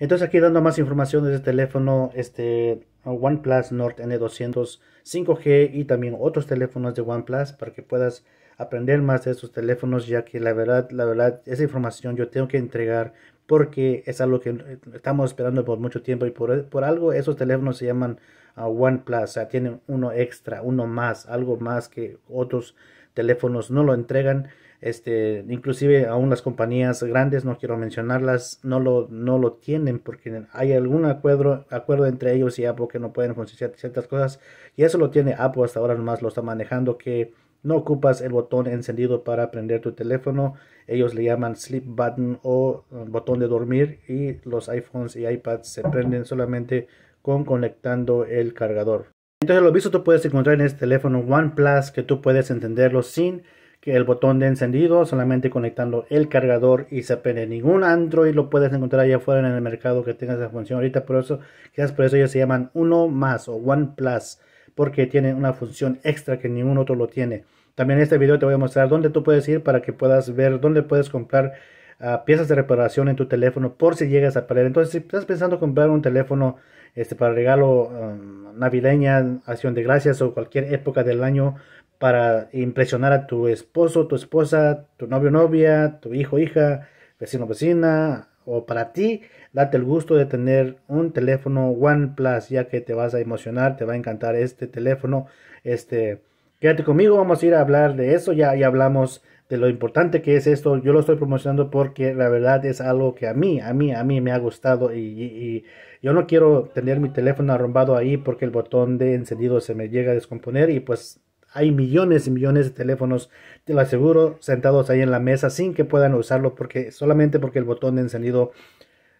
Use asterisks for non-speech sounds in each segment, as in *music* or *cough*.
Entonces aquí dando más información de este teléfono, este OnePlus Nord N200 5G y también otros teléfonos de OnePlus para que puedas aprender más de esos teléfonos, ya que la verdad, la verdad, esa información yo tengo que entregar porque es algo que eh, estamos esperando por mucho tiempo y por, eh, por algo esos teléfonos se llaman One ah, OnePlus, o sea, tienen uno extra, uno más, algo más que otros teléfonos no lo entregan. Este, inclusive aún las compañías grandes, no quiero mencionarlas, no lo, no lo tienen porque hay algún acuerdo, acuerdo entre ellos y Apple que no pueden funcionar ciertas cosas. Y eso lo tiene Apple hasta ahora nomás, lo está manejando que no ocupas el botón encendido para prender tu teléfono. Ellos le llaman sleep button o eh, botón de dormir y los iPhones y iPads se prenden solamente con conectando el cargador. Entonces lo visto tú puedes encontrar en este teléfono OnePlus que tú puedes entenderlo sin que el botón de encendido, solamente conectando el cargador y se prende. Ningún Android lo puedes encontrar allá afuera en el mercado que tenga esa función ahorita, por eso quizás por eso ellos se llaman uno más o OnePlus porque tienen una función extra que ningún otro lo tiene. También en este video te voy a mostrar dónde tú puedes ir para que puedas ver dónde puedes comprar ah, piezas de reparación en tu teléfono por si llegas a perder. Entonces, si estás pensando comprar un teléfono este, para regalo um, navideña, acción de gracias o cualquier época del año para impresionar a tu esposo, tu esposa, tu novio, novia, tu hijo, hija, vecino, vecina, o para ti, date el gusto de tener un teléfono OnePlus, ya que te vas a emocionar, te va a encantar este teléfono, este Quédate conmigo, vamos a ir a hablar de eso, ya, hablamos de lo importante que es esto. Yo lo estoy promocionando porque la verdad es algo que a mí, a mí, a mí me ha gustado y, yo no quiero tener mi teléfono arrombado ahí porque el botón de encendido se me llega a descomponer y pues hay millones y millones de teléfonos, te lo aseguro, sentados ahí en la mesa sin que puedan usarlo porque solamente porque el botón de encendido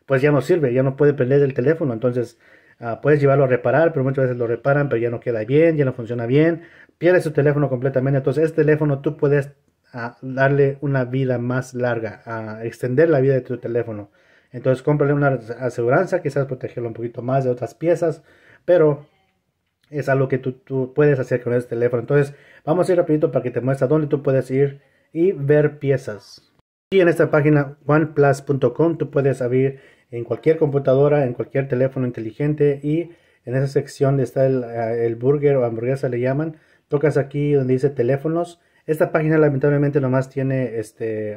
pues ya no sirve, ya no puede prender el teléfono, entonces ah, puedes llevarlo a reparar, pero muchas veces lo reparan, pero ya no queda bien, ya no funciona bien pierde su teléfono completamente. Entonces, este teléfono tú puedes ah, darle una vida más larga, a extender la vida de tu teléfono. Entonces, cómprale una aseguranza, quizás protegerlo un poquito más de otras piezas, pero es algo que tú, puedes hacer con este teléfono. Entonces, vamos a ir rapidito para que te muestre dónde tú puedes ir y ver piezas. Y en esta página oneplus.com tú puedes abrir en cualquier computadora, en cualquier teléfono inteligente y en esa sección está el ah, burger o hamburguesa le llaman Tocas aquí donde dice teléfonos. Esta página lamentablemente nomás tiene este...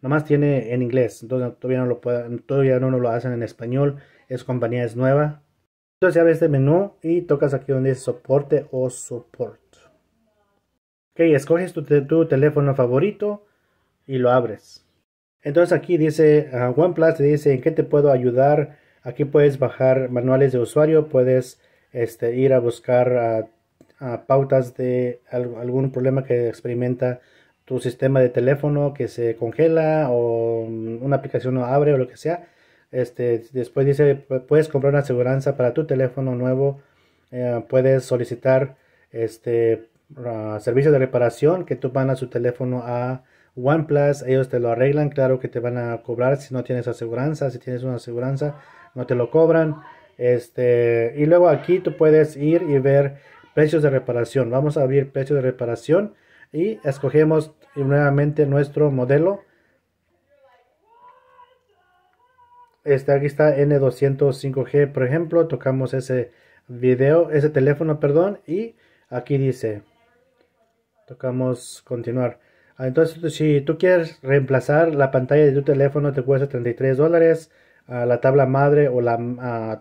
nomás tiene en inglés, entonces todavía no lo todavía no lo hacen en español, es compañía es nueva. Entonces abres este menú y tocas aquí donde dice soporte o support. Ok, escoges tu, teléfono favorito y lo abres. Entonces aquí dice ah, OnePlus, te dice en qué te puedo ayudar. Aquí puedes bajar manuales de usuario, puedes este, ir a buscar a pautas de algún problema que experimenta tu sistema de teléfono que se congela o mm, una aplicación no abre o lo que sea. Este, después dice, puedes comprar una aseguranza para tu teléfono nuevo, eh, puedes solicitar este, servicio de reparación que tú van a su teléfono a OnePlus, ellos te lo arreglan, claro que te van a cobrar si no tienes aseguranza, si tienes una aseguranza no te lo cobran. Este, y luego aquí tú puedes ir y ver precios de reparación. Vamos a abrir precios de reparación y escogemos nuevamente nuestro modelo. Este, aquí está N205G, por ejemplo, tocamos ese video, ese teléfono, perdón, y aquí dice, tocamos continuar. Ah, entonces, si tú quieres reemplazar la pantalla de tu teléfono, te cuesta 33 dólares a la tabla madre o la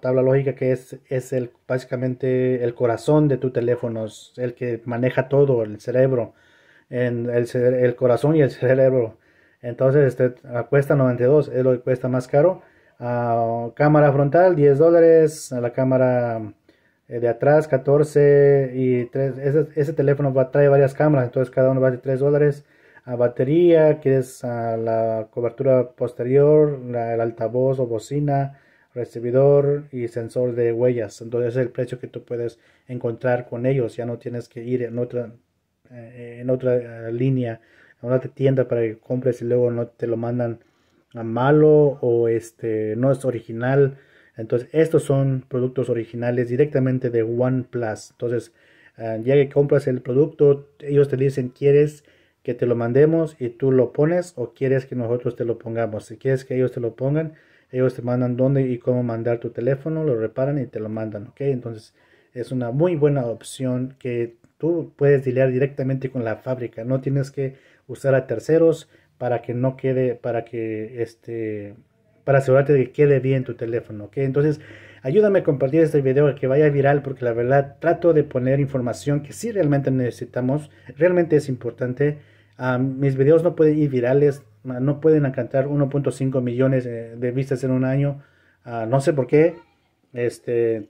tabla lógica que es, es el, básicamente el corazón de tu teléfono, es el que maneja todo, el cerebro, en el, el, corazón y el *laughs* cerebro. Entonces este, ah, cuesta 92, es lo que cuesta más caro. Ah, cámara frontal 10 dólares, la cámara eh, de atrás 14 y 3. Ese, teléfono va, trae varias cámaras, entonces cada uno va vale 3 dólares a batería, quieres a la cobertura posterior, la, el altavoz o bocina, recibidor y sensor de huellas. Entonces es el precio que tú puedes encontrar con ellos. Ya no tienes que ir en otra, eh, en otra eh, línea, a una tienda para que compres y luego no te lo mandan a malo o este no es original. Entonces estos son productos originales directamente de OnePlus. Entonces eh, ya que compras el producto, ellos te dicen quieres que te lo mandemos y tú lo pones o quieres que nosotros te lo pongamos. Si quieres que ellos te lo pongan, ellos te mandan dónde y cómo mandar tu teléfono, lo reparan y te lo mandan, ¿ok? Entonces es una muy buena opción que tú puedes dilear directamente con la fábrica. No tienes que usar a terceros para que no quede, para que este para asegurarte de que quede bien tu teléfono, ¿ok? Entonces, ayúdame a compartir este video, que vaya viral, porque la verdad trato de poner información que sí realmente necesitamos, realmente es importante. mis videos no pueden ir virales, no pueden alcanzar 1.5 millones eh, de vistas en un año, ah, no sé por qué. Este,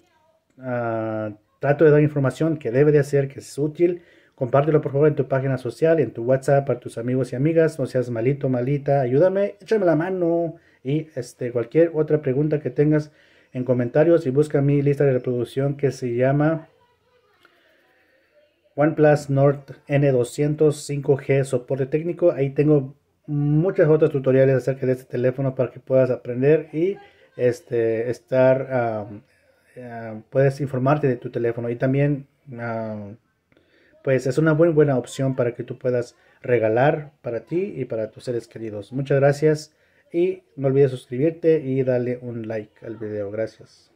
ah, trato de dar información que debe de hacer, que es útil. Compártelo por favor en tu página social, en tu WhatsApp, para tus amigos y amigas. No seas malito, malita. Ayúdame, échame la mano. Y este, cualquier otra pregunta que tengas en comentarios y busca mi lista de reproducción que se llama OnePlus Nord N200 5G soporte técnico. Ahí tengo muchas otras tutoriales acerca de este teléfono para que puedas aprender y este, estar, puedes informarte de tu teléfono y también pues es una muy buena opción para que tú puedas regalar para ti y para tus seres queridos. Muchas gracias. Y no olvides suscribirte y darle un like al video. Gracias.